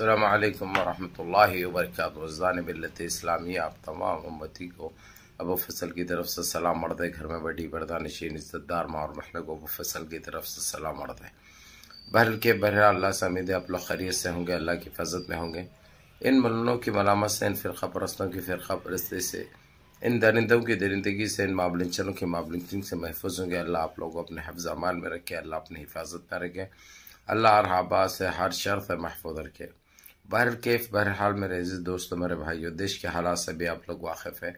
अल्लाम वरहल वर्क वज़ानबिल्लत इस्लामी आप तमाम उम्मती को अबू फसल की तरफ से सलाम मरद घर में बैठी बरदा नशीन इज़्ज़तदार और महल को अबू फसल की तरफ से सलाम मरद बहर के बहरा अल्लाह से उम्मीद आप लोग खरीत से होंगे अल्लाह की फजत में होंगे इन मलनों की मलामत से इन फ़िरका परस्तों की फ़िरका परस्ती से इन दरिंदों की दरिंदगी से इन चलों की माबलिंचिंग से महफूज होंगे अल्लाह आप लोगों को अपने हफ्ज़ अमान में रखे अल्लाह अपनी हिफाजत में रखे अल्लाह हर हबा से हर शर्त महफूज रखे बहर केफ बहरहाल मेरे अजीज़ दोस्तों मेरे भाइयों देश के हालात से भी आप लोग वाकिफ़ है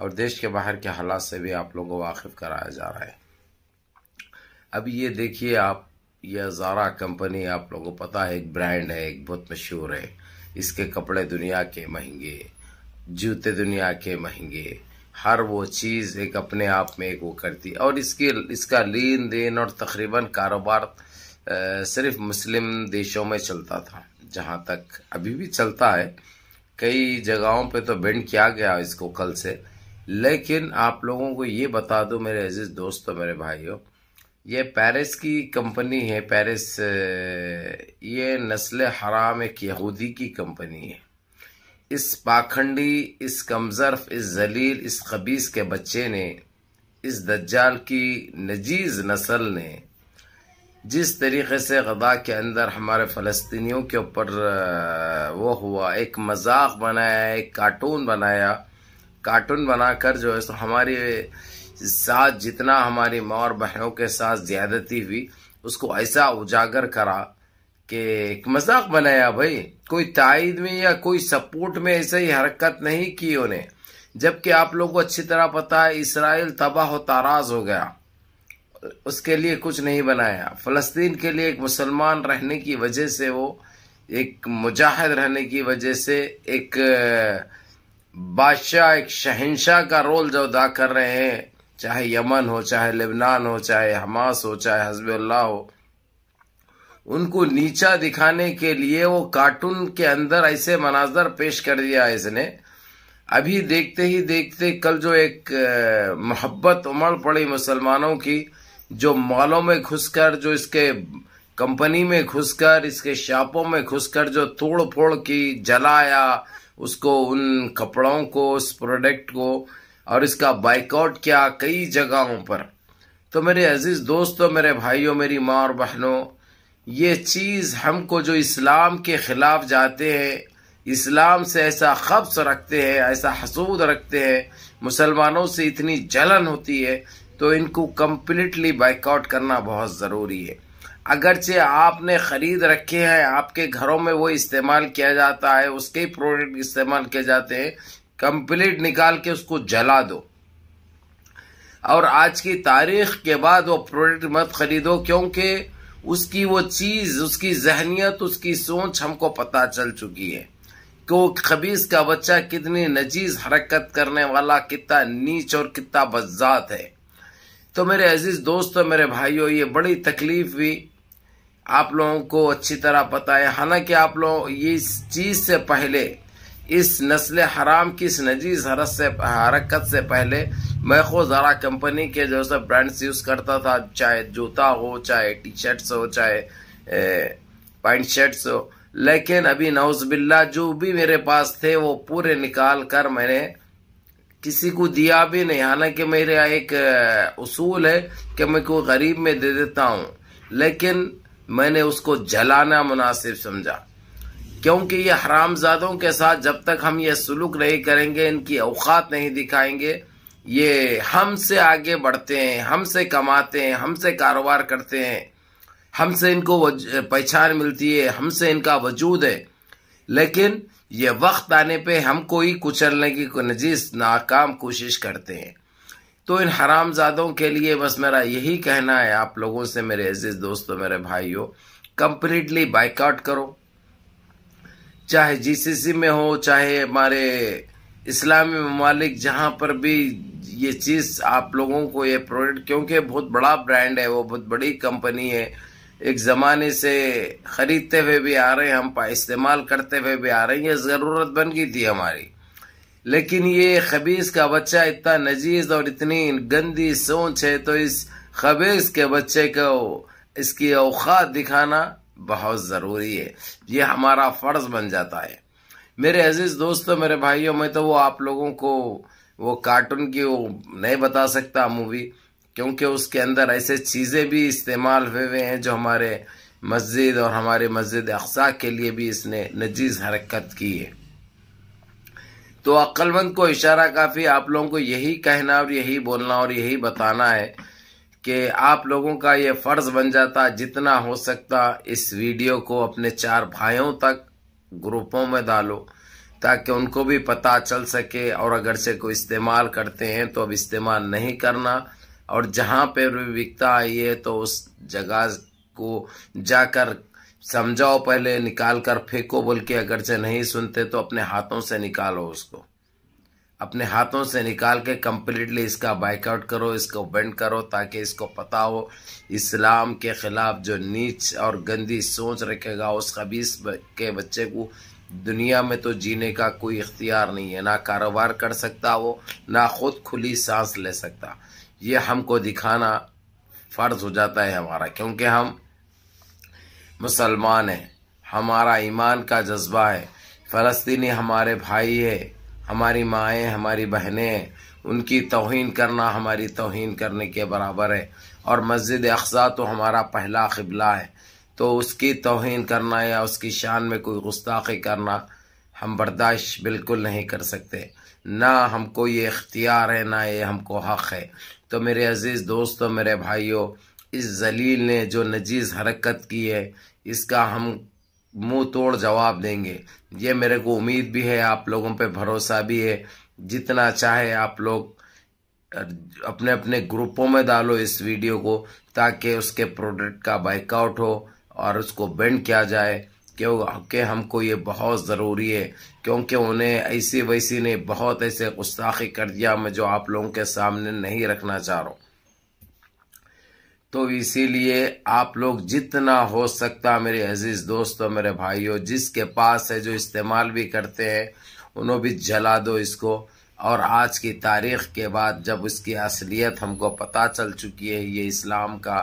और देश के बाहर के हालात से भी आप लोगों को वाकिफ़ कराया जा रहा है अब ये देखिए आप यह जारा कंपनी आप लोगों को पता है एक ब्रांड है एक बहुत मशहूर है इसके कपड़े दुनिया के महंगे जूते दुनिया के महंगे हर वो चीज़ एक अपने आप में एक वो करती और इसकी इसका लेन देन और तकरीबन कारोबार सिर्फ मुस्लिम देशों में चलता था जहाँ तक अभी भी चलता है कई जगहों पे तो बैंड किया गया इसको कल से लेकिन आप लोगों को ये बता दो मेरे अजीज़ दोस्तों मेरे भाइयों ये पेरिस की कंपनी है पेरिस ये नस्ल हराम एक यहूदी की कंपनी है इस पाखंडी इस कमज़रफ इस जलील इस खबीस के बच्चे ने इस दज्जाल की नजीज नस्ल ने जिस तरीके से गदा के अंदर हमारे फ़लस्तियों के ऊपर वो हुआ एक मजाक बनाया एक कार्टून बनाया कार्टून बनाकर जो है सो हमारे साथ जितना हमारी माँ और बहनों के साथ ज़्यादती हुई उसको ऐसा उजागर करा कि एक मजाक बनाया भाई कोई ताइद में या कोई सपोर्ट में ऐसे ही हरकत नहीं की उन्हें जबकि आप लोगों को अच्छी तरह पता है इसराइल तबाह ताराज हो गया उसके लिए कुछ नहीं बनाया फ़लस्तीन के लिए एक मुसलमान रहने की वजह से वो एक मुजाहिद रहने की वजह से एक बादशाह एक शहनशाह का रोल जो अदा कर रहे हैं चाहे यमन हो चाहे लेबनान हो चाहे हमास हो चाहे हजबल्ला हो उनको नीचा दिखाने के लिए वो कार्टून के अंदर ऐसे मनाजर पेश कर दिया इसने अभी देखते ही देखते कल जो एक मोहब्बत उमड़ पड़ी मुसलमानों की जो मॉलों में घुसकर जो इसके कंपनी में घुसकर इसके शॉपों में घुसकर जो तोड़ फोड़ की जलाया उसको उन कपड़ों को उस प्रोडक्ट को और इसका बाइकआउट किया कई जगहों पर तो मेरे अजीज़ दोस्तों मेरे भाइयों मेरी माँ और बहनों ये चीज़ हमको जो इस्लाम के ख़िलाफ़ जाते हैं इस्लाम से ऐसा खब्स रखते हैं ऐसा हसूद रखते हैं मुसलमानों से इतनी जलन होती है तो इनको कम्प्लीटली बाइकआउट करना बहुत ज़रूरी है अगरचे आपने ख़रीद रखे हैं आपके घरों में वो इस्तेमाल किया जाता है उसके ही प्रोडक्ट इस्तेमाल किए जाते हैं कंप्लीट निकाल के उसको जला दो और आज की तारीख के बाद वो प्रोडक्ट मत खरीदो क्योंकि उसकी वो चीज़ उसकी जहनीत उसकी सोच हमको पता चल चुकी है कि वो खबीस का बच्चा कितनी नजीज हरकत करने वाला कितना नीच और कितना बज्जात है तो मेरे अजीज़ दोस्त मेरे भाइयों ये बड़ी तकलीफ हुई आप लोगों को अच्छी तरह पता है हालांकि आप लोग इस चीज़ से पहले इस नस्ल हराम की इस नजीज हरत से हरकत से पहले मैं खो ज़रा कंपनी के जो सब ब्रांड्स यूज़ करता था चाहे जूता हो चाहे टी शर्ट्स हो चाहे पैंट शर्ट्स हो लेकिन अभी बिल्ला जो भी मेरे पास थे वो पूरे निकाल कर मैंने किसी को दिया भी नहीं हालांकि मेरा एक उसूल है कि मैं कोई गरीब में दे देता हूँ लेकिन मैंने उसको जलाना मुनासिब समझा क्योंकि ये हरामजादों के साथ जब तक हम ये सलूक नहीं करेंगे इनकी अवकात नहीं दिखाएंगे ये हमसे आगे बढ़ते हैं हमसे कमाते हैं हमसे कारोबार करते हैं हमसे इनको पहचान मिलती है हमसे इनका वजूद है लेकिन ये वक्त आने पे हम ही कुचलने की नजीस नाकाम कोशिश करते हैं तो इन हरामजादों के लिए बस मेरा यही कहना है आप लोगों से मेरे अजीज दोस्तों मेरे भाइयों कंप्लीटली बाइकआउट करो चाहे जीसीसी में हो चाहे हमारे इस्लामी ममालिक जहां पर भी ये चीज़ आप लोगों को ये प्रोडक्ट क्योंकि बहुत बड़ा ब्रांड है वो बहुत बड़ी कंपनी है एक ज़माने से ख़रीदते हुए भी आ रहे हैं हम इस्तेमाल करते हुए भी आ रहे हैं ये ज़रूरत बन गई थी हमारी लेकिन ये खबीज का बच्चा इतना नजीज और इतनी गंदी सोच है तो इस खबीज के बच्चे को इसकी औकात दिखाना बहुत ज़रूरी है ये हमारा फ़र्ज़ बन जाता है मेरे अजीज़ दोस्तों मेरे भाइयों में तो वो आप लोगों को वो कार्टून की वो नहीं बता सकता मूवी क्योंकि उसके अंदर ऐसे चीज़ें भी इस्तेमाल हुए हुए हैं जो हमारे मस्जिद और हमारे मस्जिद अकसा के लिए भी इसने नजीज हरकत की है तो अक्लमंद को इशारा काफ़ी आप लोगों को यही कहना और यही बोलना और यही बताना है कि आप लोगों का ये फ़र्ज़ बन जाता जितना हो सकता इस वीडियो को अपने चार भाइयों तक ग्रुपों में डालो ताकि उनको भी पता चल सके और अगर से कोई इस्तेमाल करते हैं तो अब इस्तेमाल नहीं करना और जहाँ पे विविधता आई है तो उस जगह को जाकर समझाओ पहले निकाल कर फेंको बोल के अगर से नहीं सुनते तो अपने हाथों से निकालो उसको अपने हाथों से निकाल के कम्प्लीटली इसका बाइकआउट करो इसको बैंड करो ताकि इसको पता हो इस्लाम के ख़िलाफ़ जो नीच और गंदी सोच रखेगा उस खबीस के बच्चे को दुनिया में तो जीने का कोई इख्तियार नहीं है ना कारोबार कर सकता वो ना खुद खुली सांस ले सकता ये हमको दिखाना फ़र्ज़ हो जाता है हमारा क्योंकि हम मुसलमान हैं हमारा ईमान का जज्बा है फ़लस्तीनी हमारे भाई है हमारी माएँ हमारी बहनें हैं उनकी तोहन करना हमारी तोहन करने के बराबर है और मस्जिद अक्सा तो हमारा पहला खिबला है तो उसकी तोहन करना या उसकी शान में कोई गुस्ताखी करना हम बर्दाश्त बिल्कुल नहीं कर सकते ना हमको ये इख्तियार है ना ये हमको हक़ है तो मेरे अजीज़ दोस्तों मेरे भाइयों इस जलील ने जो नजीज हरकत की है इसका हम मुंह तोड़ जवाब देंगे ये मेरे को उम्मीद भी है आप लोगों पे भरोसा भी है जितना चाहे आप लोग अपने अपने ग्रुपों में डालो इस वीडियो को ताकि उसके प्रोडक्ट का बाइकआउट हो और उसको बैंड किया जाए क्योंकि हमको ये बहुत ज़रूरी है क्योंकि उन्हें ऐसी वैसी ने बहुत ऐसे गुस्ताखी कर दिया मैं जो आप लोगों के सामने नहीं रखना चाह रहा तो इसीलिए आप लोग जितना हो सकता मेरे अजीज़ दोस्तों मेरे भाइयों जिसके पास है जो इस्तेमाल भी करते हैं उन्हों भी जला दो इसको और आज की तारीख के बाद जब इसकी असलियत हमको पता चल चुकी है ये इस्लाम का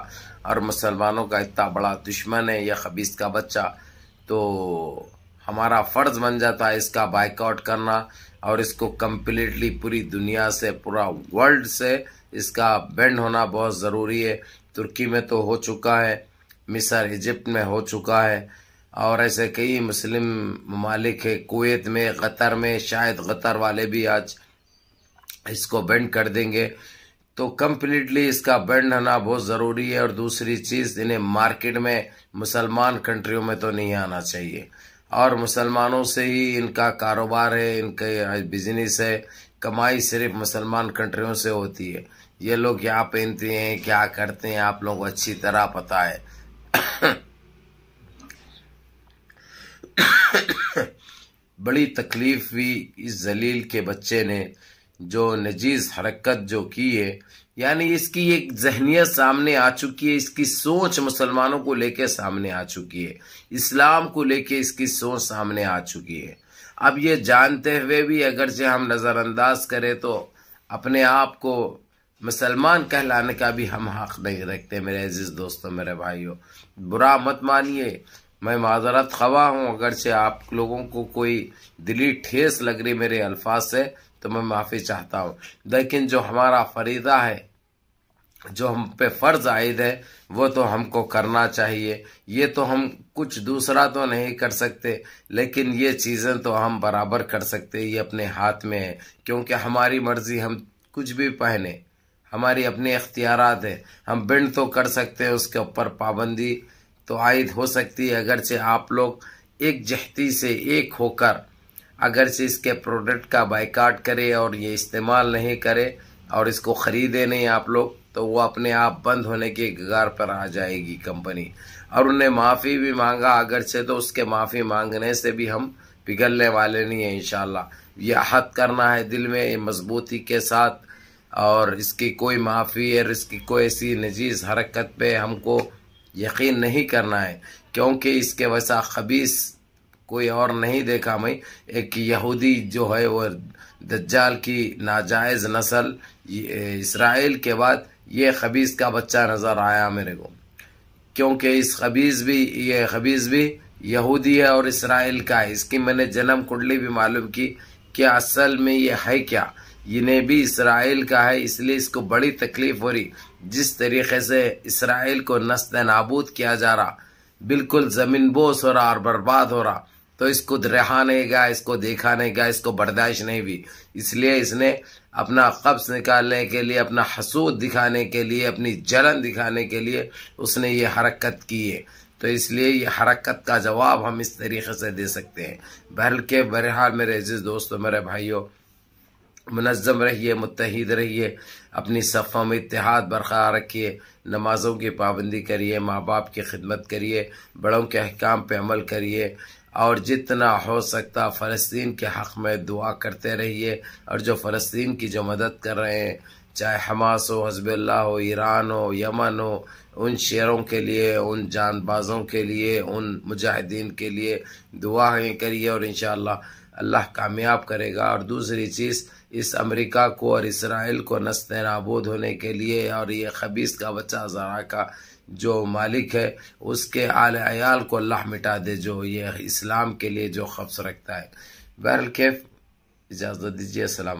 और मुसलमानों का इतना बड़ा दुश्मन है यह खबीस का बच्चा तो हमारा फ़र्ज़ बन जाता है इसका बाइकआउट करना और इसको कम्प्लीटली पूरी दुनिया से पूरा वर्ल्ड से इसका बैंड होना बहुत ज़रूरी है तुर्की में तो हो चुका है मिसर इजिप्ट में हो चुका है और ऐसे कई मुस्लिम ममालिक है कुवैत में कतर में शायद कतर वाले भी आज इसको बैंड कर देंगे तो कम्प्लीटली इसका बैंड होना बहुत ज़रूरी है और दूसरी चीज़ इन्हें मार्केट में मुसलमान कंट्रियों में तो नहीं आना चाहिए और मुसलमानों से ही इनका कारोबार है इनके बिजनेस है कमाई सिर्फ मुसलमान कंट्रियों से होती है ये लोग क्या पहनते हैं क्या करते हैं आप लोगों को अच्छी तरह पता है बड़ी तकलीफ भी इस जलील के बच्चे ने जो नजीज हरकत जो की है यानी इसकी एक जहनीत सामने आ चुकी है इसकी सोच मुसलमानों को लेके सामने आ चुकी है इस्लाम को लेके इसकी सोच सामने आ चुकी है अब ये जानते हुए भी अगरचे हम नज़रअंदाज करें तो अपने आप को मुसलमान कहलाने का भी हम हक नहीं रखते मेरे अजीज़ दोस्तों मेरे भाइयों बुरा मत मानिए मैं माजरत खवा हूँ अगरचे आप लोगों को कोई दिली ठेस लग रही मेरे अल्फाज से तो मैं माफ़ी चाहता हूँ लेकिन जो हमारा फरीदा है जो हम पे फ़र्ज़ आयद है वो तो हमको करना चाहिए ये तो हम कुछ दूसरा तो नहीं कर सकते लेकिन ये चीज़ें तो हम बराबर कर सकते ये अपने हाथ में है क्योंकि हमारी मर्ज़ी हम कुछ भी पहने हमारी अपने अख्तियार है हम बिंड तो कर सकते हैं उसके ऊपर पाबंदी तो आयद हो सकती है अगरचे आप लोग एक जहती से एक होकर अगर से इसके प्रोडक्ट का बाइकाट करे और ये इस्तेमाल नहीं करे और इसको ख़रीदे नहीं आप लोग तो वो अपने आप बंद होने के गगार पर आ जाएगी कंपनी और उन्हें माफ़ी भी मांगा अगर से तो उसके माफ़ी मांगने से भी हम पिघलने वाले नहीं हैं इन ये हद करना है दिल में मजबूती के साथ और इसकी कोई माफ़ी और इसकी कोई ऐसी नजीज हरकत पे हमको यकीन नहीं करना है क्योंकि इसके वैसा खबीस कोई और नहीं देखा मैं एक यहूदी जो है वो दज्जाल की नाजायज़ नस्ल इसराइल के बाद ये खबीज़ का बच्चा नज़र आया मेरे को क्योंकि इस खबीज़ भी ये खबीज़ भी यहूदी है और इसराइल का है इसकी मैंने जन्म कुंडली भी मालूम की कि असल में ये है क्या इन्हें भी इसराइल का है इसलिए इसको बड़ी तकलीफ हो रही जिस तरीके से इसराइल को नस्त नाबूद किया जा रहा बिल्कुल ज़मीन बोस हो रहा और बर्बाद हो रहा तो इसको रहा नहीं गया इसको देखा नहीं गया इसको बर्दाश्त नहीं हुई इसलिए इसने अपना कब्ज निकालने के लिए अपना हसूद दिखाने के लिए अपनी जलन दिखाने के लिए उसने ये हरकत की है तो इसलिए ये हरकत का जवाब हम इस तरीके से दे सकते हैं बहल के बहरहाल मेरे अजीज़ दोस्तों मेरे भाइयों मुनज़म रहिए मुतहद रहिए अपनी सफ़ों में इतिहाद बरकरार रखिए नमाज़ों की पाबंदी करिए माँ बाप की खिदमत करिए बड़ों के अहकाम पर अमल करिए और जितना हो सकता फ़लस्तीन के हक़ में दुआ करते रहिए और जो फ़लस्तीन की जो मदद कर रहे हैं चाहे हमास हो हजबल्ला हो ईरान हो यमन हो उन शेरों के लिए उन जानबाजों के लिए उन मुजाहिदीन के लिए दुआएँ करिए और इन अल्लाह कामयाब करेगा और दूसरी चीज़ इस अमेरिका को और इसराइल को नस्त नाबूद होने के लिए और ये खबीस का बच्चा जरा का जो मालिक है उसके आल आयाल को अल्लाह मिटा दे जो ये इस्लाम के लिए जो खफ्स रखता है बहरल कैफ इजाज़त दीजिए असल